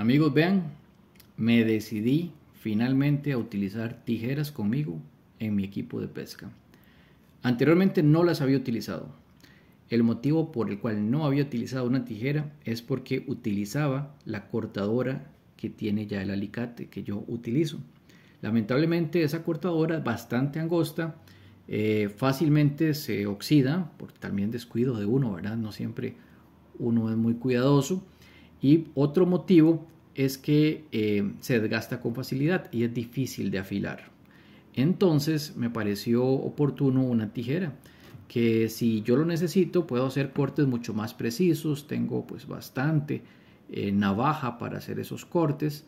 Amigos, vean, me decidí finalmente a utilizar tijeras conmigo en mi equipo de pesca. Anteriormente no las había utilizado. El motivo por el cual no había utilizado una tijera es porque utilizaba la cortadora que tiene ya el alicate que yo utilizo. Lamentablemente esa cortadora bastante angosta, eh, fácilmente se oxida, por también descuido de uno, ¿verdad? No siempre uno es muy cuidadoso. Y otro motivo es que eh, se desgasta con facilidad y es difícil de afilar. Entonces me pareció oportuno una tijera que si yo lo necesito puedo hacer cortes mucho más precisos, tengo pues bastante eh, navaja para hacer esos cortes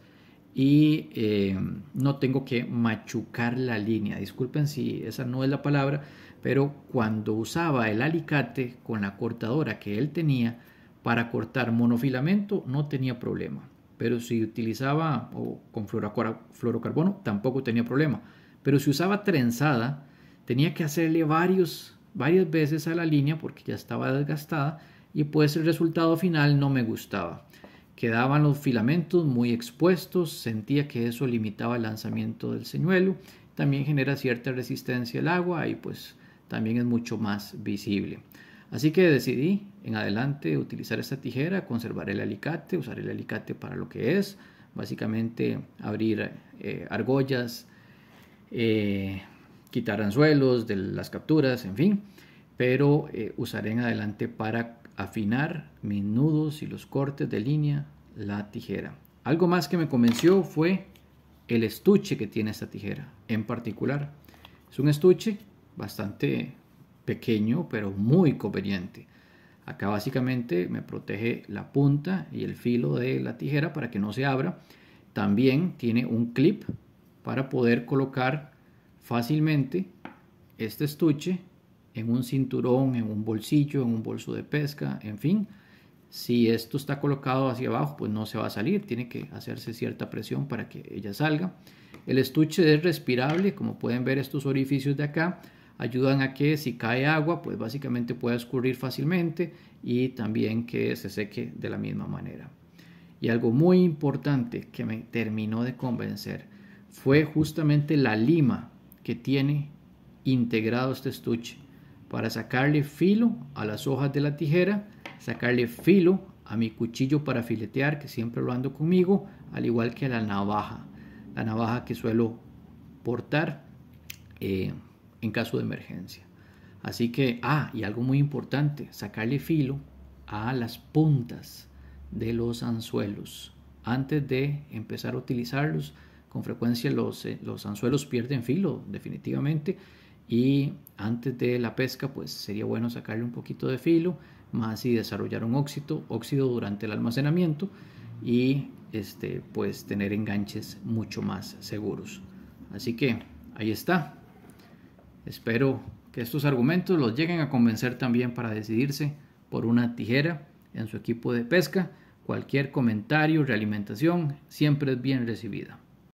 y eh, no tengo que machucar la línea. Disculpen si esa no es la palabra, pero cuando usaba el alicate con la cortadora que él tenía, para cortar monofilamento no tenía problema, pero si utilizaba o con fluorocarbono tampoco tenía problema. Pero si usaba trenzada, tenía que hacerle varios, varias veces a la línea porque ya estaba desgastada y pues el resultado final no me gustaba. Quedaban los filamentos muy expuestos, sentía que eso limitaba el lanzamiento del señuelo, también genera cierta resistencia al agua y pues también es mucho más visible. Así que decidí en adelante utilizar esta tijera, conservar el alicate, usar el alicate para lo que es, básicamente abrir eh, argollas, eh, quitar anzuelos de las capturas, en fin, pero eh, usaré en adelante para afinar mis nudos y los cortes de línea la tijera. Algo más que me convenció fue el estuche que tiene esta tijera en particular. Es un estuche bastante pequeño pero muy conveniente. Acá básicamente me protege la punta y el filo de la tijera para que no se abra. También tiene un clip para poder colocar fácilmente este estuche en un cinturón, en un bolsillo, en un bolso de pesca, en fin. Si esto está colocado hacia abajo, pues no se va a salir, tiene que hacerse cierta presión para que ella salga. El estuche es respirable, como pueden ver estos orificios de acá ayudan a que si cae agua, pues básicamente pueda escurrir fácilmente y también que se seque de la misma manera. Y algo muy importante que me terminó de convencer fue justamente la lima que tiene integrado este estuche para sacarle filo a las hojas de la tijera, sacarle filo a mi cuchillo para filetear que siempre lo ando conmigo, al igual que la navaja, la navaja que suelo portar eh, en caso de emergencia. Así que, ah, y algo muy importante, sacarle filo a las puntas de los anzuelos. Antes de empezar a utilizarlos, con frecuencia los, eh, los anzuelos pierden filo definitivamente y antes de la pesca pues sería bueno sacarle un poquito de filo, más y desarrollar un óxido, óxido durante el almacenamiento y este, pues tener enganches mucho más seguros. Así que ahí está, Espero que estos argumentos los lleguen a convencer también para decidirse por una tijera en su equipo de pesca. Cualquier comentario, realimentación, siempre es bien recibida.